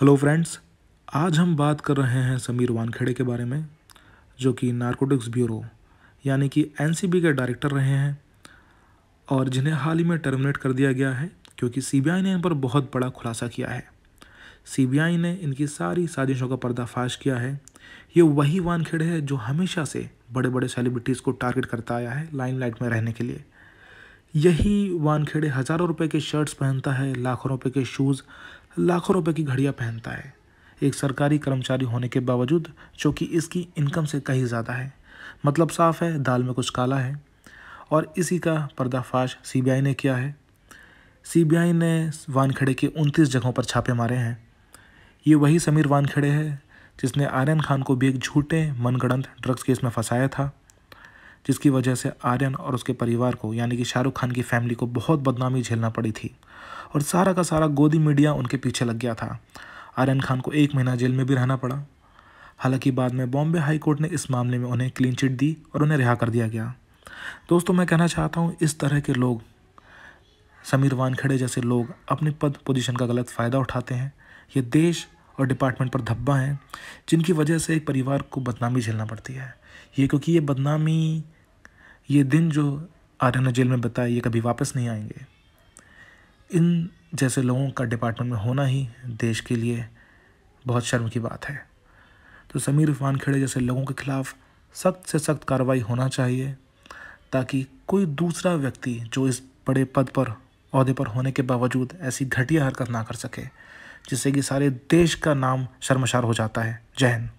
hello friends आज हम बात कर रहे हैं समीर वानखेड़े के बारे में जो कि नारकोटिक्स ब्यूरो यानी कि एनसीबी के डायरेक्टर रहे हैं और जिन्हें हाल ही में टर्मिनेट कर दिया गया है क्योंकि सीबीआई ने इन पर बहुत बड़ा खुलासा किया है सीबीआई ने इनकी सारी साजिशों का पर्दाफाश किया है ये वही वानखेड़े है जो हमेशा से बड़े बड़े सेलिब्रिटीज़ को टारगेट करता आया है लाइमलाइट में रहने के लिए यही वानखेड़े हज़ारों रुपए के शर्ट्स पहनता है लाखों रुपए के शूज़ लाखों रुपए की घड़ियाँ पहनता है एक सरकारी कर्मचारी होने के बावजूद जो कि इसकी इनकम से कहीं ज़्यादा है मतलब साफ है दाल में कुछ काला है और इसी का पर्दाफाश सीबीआई ने किया है सीबीआई ने वानखेड़े के 29 जगहों पर छापे मारे हैं ये वही समीर वानखेड़े है जिसने आर्यन खान को भी एक झूठे मनगढ़ंत ड्रग्स केस में फंसाया था जिसकी वजह से आर्यन और उसके परिवार को यानी कि शाहरुख खान की फैमिली को बहुत बदनामी झेलना पड़ी थी और सारा का सारा गोदी मीडिया उनके पीछे लग गया था आर्यन खान को एक महीना जेल में भी रहना पड़ा हालांकि बाद में बॉम्बे हाई कोर्ट ने इस मामले में उन्हें क्लीन चिट दी और उन्हें रिहा कर दिया गया दोस्तों मैं कहना चाहता हूँ इस तरह के लोग समीर वानखेड़े जैसे लोग अपने पद पोजीशन का गलत फ़ायदा उठाते हैं ये देश और डिपार्टमेंट पर धब्बा हैं जिनकी वजह से एक परिवार को बदनामी झेलना पड़ती है ये क्योंकि ये बदनामी ये दिन जो आराना जेल में बताए ये कभी वापस नहीं आएंगे इन जैसे लोगों का डिपार्टमेंट में होना ही देश के लिए बहुत शर्म की बात है तो समीर उफान खेड़े जैसे लोगों के खिलाफ सख्त से सख्त कार्रवाई होना चाहिए ताकि कोई दूसरा व्यक्ति जो इस बड़े पद पर अहदे पर होने के बावजूद ऐसी घटिया हरकत ना कर सके जिससे कि सारे देश का नाम शर्मशार हो जाता है जैन